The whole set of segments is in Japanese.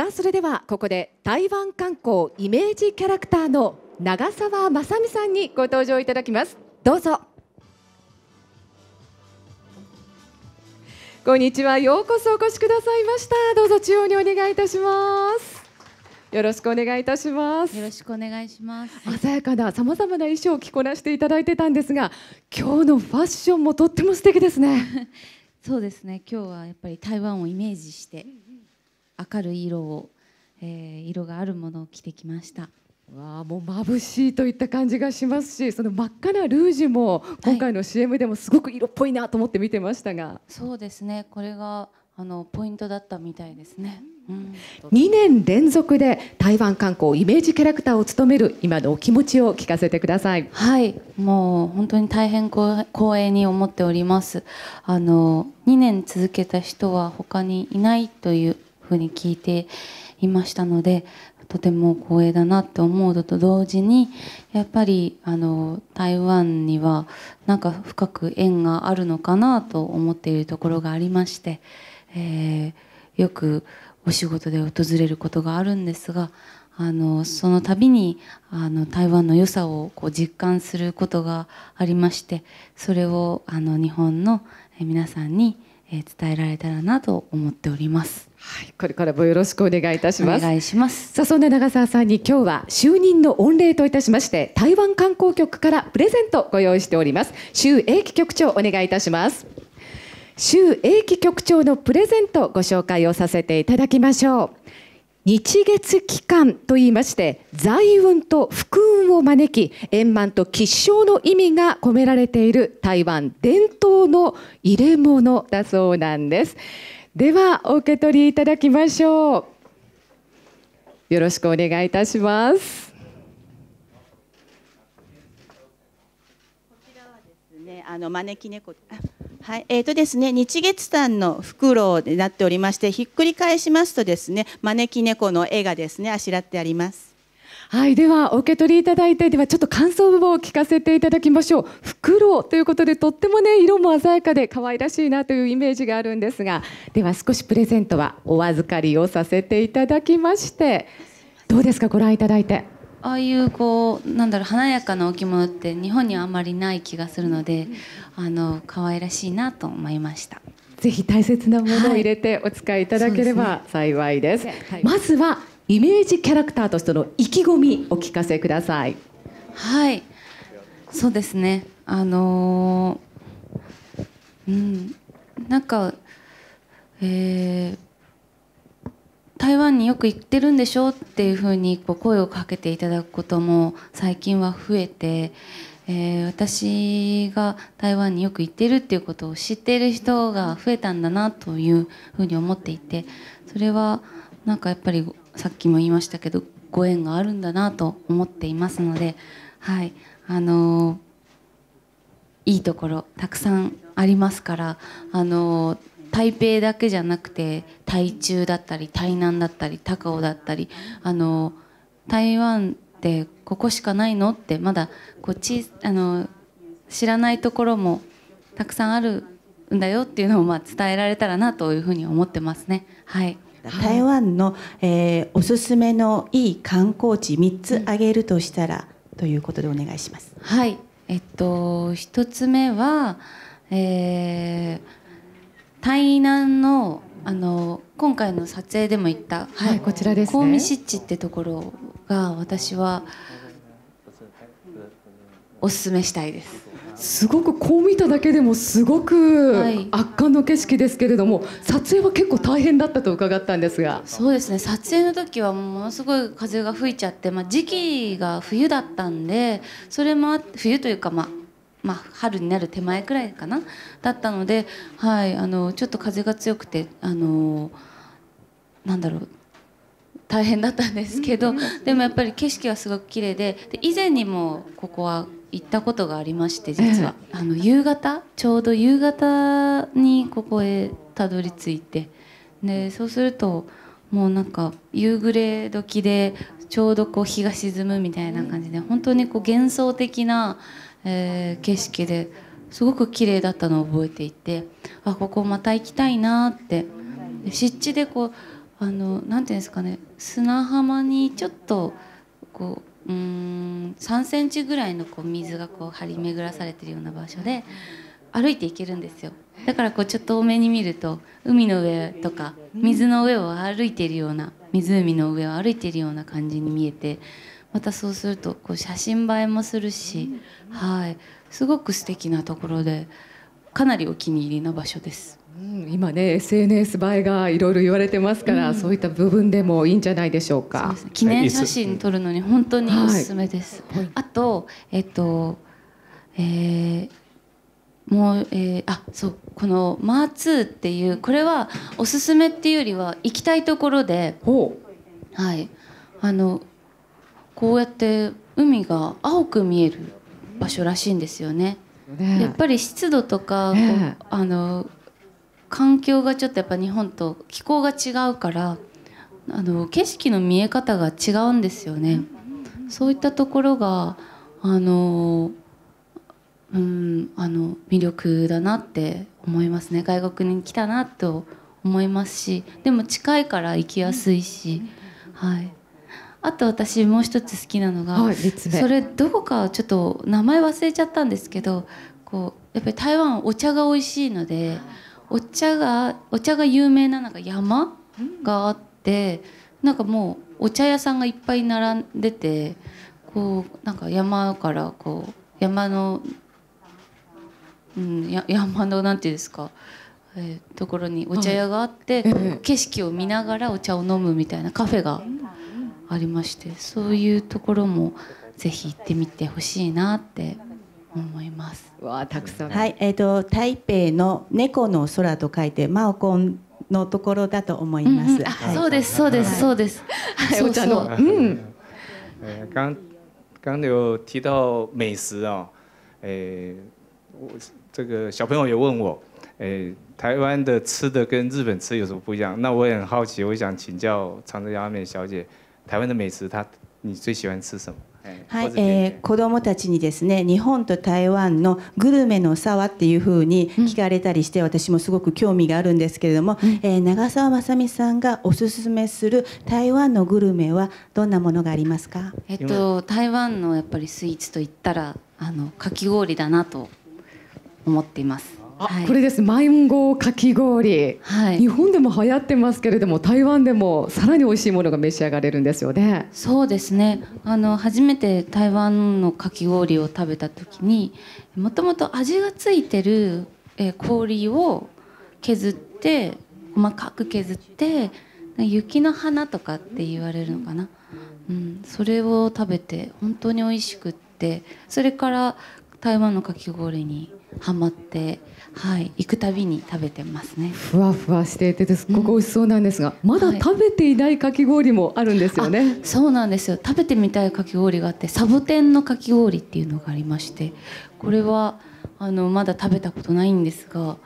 さあそれではここで台湾観光イメージキャラクターの長澤まさみさんにご登場いただきますどうぞこんにちはようこそお越しくださいましたどうぞ中央にお願いいたしますよろしくお願いいたしますよろしくお願いします鮮やかなさまざまな衣装を着こなしていただいてたんですが今日のファッションもとっても素敵ですね そうですね今日はやっぱり台湾をイメージして、明るい色を、えー、色があるものを着てきました。わあもう眩しいといった感じがしますしその真っ赤なルージュも今回の CM でもすごく色っぽいなと思って見てましたが、はい、そうですねこれがあのポイントだったみたいですね、うん、2年連続で台湾観光イメージキャラクターを務める今のお気持ちを聞かせてくださいはいもう本当に大変光栄に思っておりますあの2年続けた人は他にいないというふうに聞いていましたのでとても光栄だなって思うのと同時にやっぱりあの台湾にはなんか深く縁があるのかなと思っているところがありまして、えー、よくお仕事で訪れることがあるんですがあのその度にあの台湾の良さをこう実感することがありましてそれをあの日本の皆さんに伝えられたらなと思っております。はい、これからもよろしくお願いいたします。お願いします。さあ、そんな長澤さんに今日は就任の御礼といたしまして、台湾観光局からプレゼントご用意しております。周英樹局長お願いいたします。周英樹局長のプレゼントご紹介をさせていただきましょう。日月期間といいまして財運と福運を招き円満と吉祥の意味が込められている台湾伝統の入れ物だそうなんです。ではお受け取りいただきましょうよろしくお願いいたしますこちらはですねあの招き猫はいえーとですね、日月山の袋になっておりましてひっくり返しますとですね招き猫の絵がですねあしらってあります。はいではお受け取りいただいてではちょっと感想を聞かせていただきましょう袋ということでとってもね色も鮮やかで可愛らしいなというイメージがあるんですがでは少しプレゼントはお預かりをさせていただきましてどうですかご覧いただいてああいうこうなんだろう華やかな置物って日本にはあまりない気がするので、あの可愛らしいなと思いました。ぜひ大切なものを入れてお使いいただければ幸いです。はいですねはい、まずはイメージキャラクターとしての意気込みお聞かせくださいはいそうですねあのー、うんなんかえー台湾によく行ってるんでしょっていうふうにこう声をかけていただくことも最近は増えて、えー、私が台湾によく行ってるっていうことを知っている人が増えたんだなというふうに思っていてそれはなんかやっぱりさっきも言いましたけどご縁があるんだなと思っていますので、はいあのいいところたくさんありますから、あの台北だけじゃなくて台中だったり台南だったり高尾だったり、あの台湾ってここしかないのってまだこっちあの知らないところもたくさんあるんだよっていうのをまあ伝えられたらなというふうに思ってますね。はい台湾の、えー、おすすめのいい観光地3つ挙げるとしたら、うん、ということでお願いします。はい、えっと、1つ目は、えー、台南のあの今回の撮影でも行った、はい、こちらです、ね、神湿地ってところが私はおすすめしたいです。すごくこう見ただけでもすごく圧巻の景色ですけれども、撮影は結構大変だったと伺ったんですがそうですね撮影の時はものすごい風が吹いちゃって、まあ、時期が冬だったんでそれも冬というかまあまあ、春になる手前くらいかなだったので、はい、あのちょっと風が強くてあのなんだろう大変だったんですけどでもやっぱり景色はすごく綺麗でで以前にもここは行ったことがありまして実は、えあの夕方ちょうど夕方にここへたどり着いてでそうするともうなんか夕暮れ時でちょうどこう日が沈むみたいな感じで本当にこう幻想的な、えー、景色ですごく綺麗だったのを覚えていてあここまた行きたいなって湿地でこうあのて言うんですかね砂浜にちょっとこううん3センチぐらいのこう水がこう張り巡らされてるような場所で歩いていけるんですよだからこうちょっと多めに見ると海の上とか水の上を歩いているような湖の上を歩いているような感じに見えてまたそうするとこう写真映えもするし、はい、すごく素敵なところでかなりお気に入りの場所です。うん、今ね SNS 映えがいろいろ言われてますから、うん、そういった部分でもいいんじゃないでしょうか。う記念写真撮るのに本当におすすめです。はい、あとえっと、えー、もう、えー、あそうこのマーツーっていうこれはおすすめっていうよりは行きたいところで、はい、あのこうやって海が青く見える場所らしいんですよね。ねやっぱり湿度とか、あの環境がちょっとやっぱ日本と気候が違うからあの景色の見え方が違うんですよね。そういったところがあのうんあの魅力だなって思いますね外国に来たなと思いますしでも近いから行きやすいし、はい、あと私もう一つ好きなのが、はい、それどこかちょっと名前忘れちゃったんですけどこうやっぱり台湾お茶が美味しいので。お茶がお茶が有名ななんか山があって、なんかもうお茶屋さんがいっぱい並んでてこうなんか山からこう山の、うん、や山のなんていうんですか、えー、ところにお茶屋があって、はい、景色を見ながらお茶を飲むみたいなカフェがありましてそういうところもぜひ行ってみてほしいなって思います。わあたくさん。はい、えっ、ー、と台北の猫の空と書いてマオコンのところだと思います。うんうんはい、そうですそうです、そうです。はい、お茶の。うん。がん刚有提到美食啊、え诶、呃，我这个小朋友也问我，え台湾的吃的跟日本吃有什么不一样？那我也很好奇，我想请教长泽雅美小姐，台湾的美食它你最喜欢吃什么？はい、えー、子どもたちにですね日本と台湾のグルメの差はっていうふうに聞かれたりして、私もすごく興味があるんですけれども、うん、えー、長澤まさみさんがおすすめする台湾のグルメはどんなものがありますか、えっと、台湾のやっぱりスイーツといったらあのかき氷だなと思っています。これですマンゴーかき氷、はい、日本でも流行ってますけれども台湾でもさらに美味しいものが召し上がれるんですよねそうですねあの初めて台湾のかき氷を食べた時にもともと味がついてる、え氷を削って細かく削って雪の花とかって言われるのかな、うん、それを食べて本当に美味しくってそれから台湾のかき氷にハマってはい行くたびに食べてますねふわふわしていてすごく美味しそうなんですが、うん、まだ食べていないかき氷もあるんですよね、はい、そうなんですよ食べてみたいかき氷があってサボテンのかき氷っていうのがありましてこれはあのまだ食べたことないんですが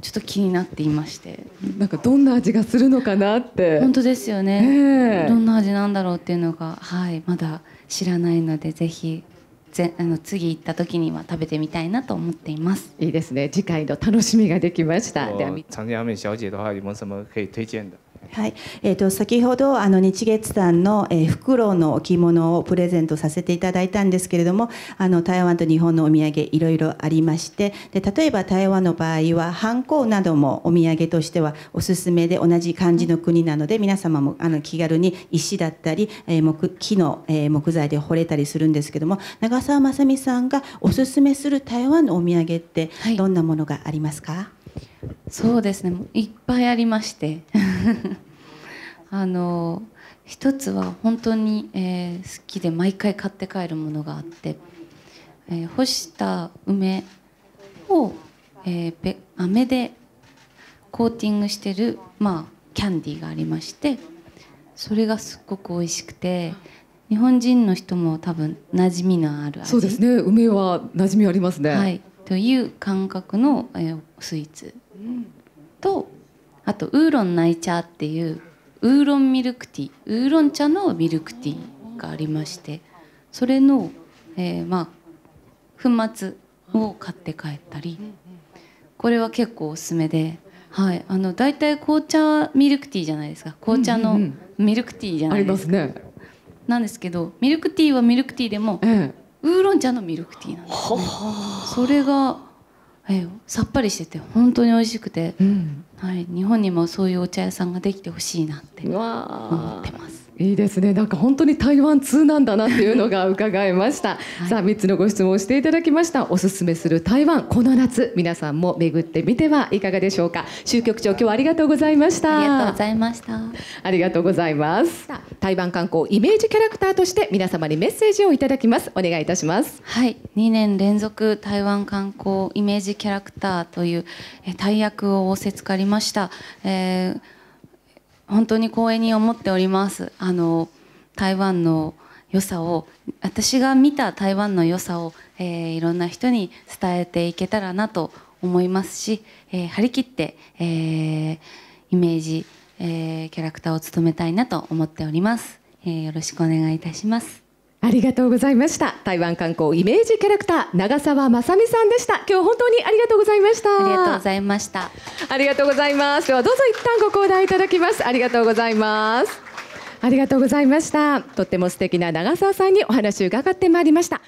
ちょっと気になっていましてなんかどんな味がするのかなって本当ですよね、えー、どんな味なんだろうっていうのがはいまだ知らないのでぜひぜあの次行った時には食べてみたいなと思っています。いいですね。次回の楽しみができました。では、常山小姐的话有没有什么可以推荐的？はいえーと、先ほどあの日月さんの、えー、フクロウの置物をプレゼントさせていただいたんですけれどもあの台湾と日本のお土産いろいろありましてで例えば台湾の場合はハンコなどもお土産としてはおすすめで同じ漢字の国なので皆様もあの気軽に石だったり、えー、木木の、えー、木材で掘れたりするんですけども長澤まさみさんがおすすめする台湾のお土産ってどんなものがありますか、はいそうですねいっぱいありまして あの一つは本当に、えー、好きで毎回買って帰るものがあって、えー、干した梅を、えー、飴でコーティングしてる、まあ、キャンディーがありましてそれがすっごく美味しくて日本人の人も多分馴染みのある味そうですね梅は馴染みありますね、はい、という感覚の、えー、スイーツとあとウーロンナイチャーっていうウーロンミルクティーウーロン茶のミルクティーがありましてそれの、えー、まあ粉末を買って帰ったりこれは結構おすすめで、はい、あの大体紅茶ミルクティーじゃないですか紅茶のミルクティーじゃないですか。なんですけどミルクティーはミルクティーでも、ええ、ウーロン茶のミルクティーなんです、ね、それがはい、さっぱりしてて本当に美味しくて、うん、はい、日本にもそういうお茶屋さんができてほしいなって思ってます。いいですねなんか本当に台湾通なんだなっていうのが伺いました、はい、さあ3つのご質問をしていただきましたおすすめする台湾この夏皆さんも巡ってみてはいかがでしょうか習局長今日はありがとうございましたありがとうございましたありがとうございます台湾観光イメージキャラクターとして皆様にメッセージをいただきますお願いいたしますはい2年連続台湾観光イメージキャラクターという大役を仰せつかりました、えー本当に光栄に思っておりますあの台湾の良さを私が見た台湾の良さを、えー、いろんな人に伝えていけたらなと思いますし、えー、張り切って、えー、イメージ、えキャラクターを務めたいなと思っております、えよろしくお願いいたしますありがとうございました台湾観光イメージキャラクター長澤まさみさんでした今日本当にありがとうございましたありがとうございましたありがとうございますではどうぞ一旦ご講談いただきますありがとうございますありがとうございましたとっても素敵な長澤さんにお話伺ってまいりました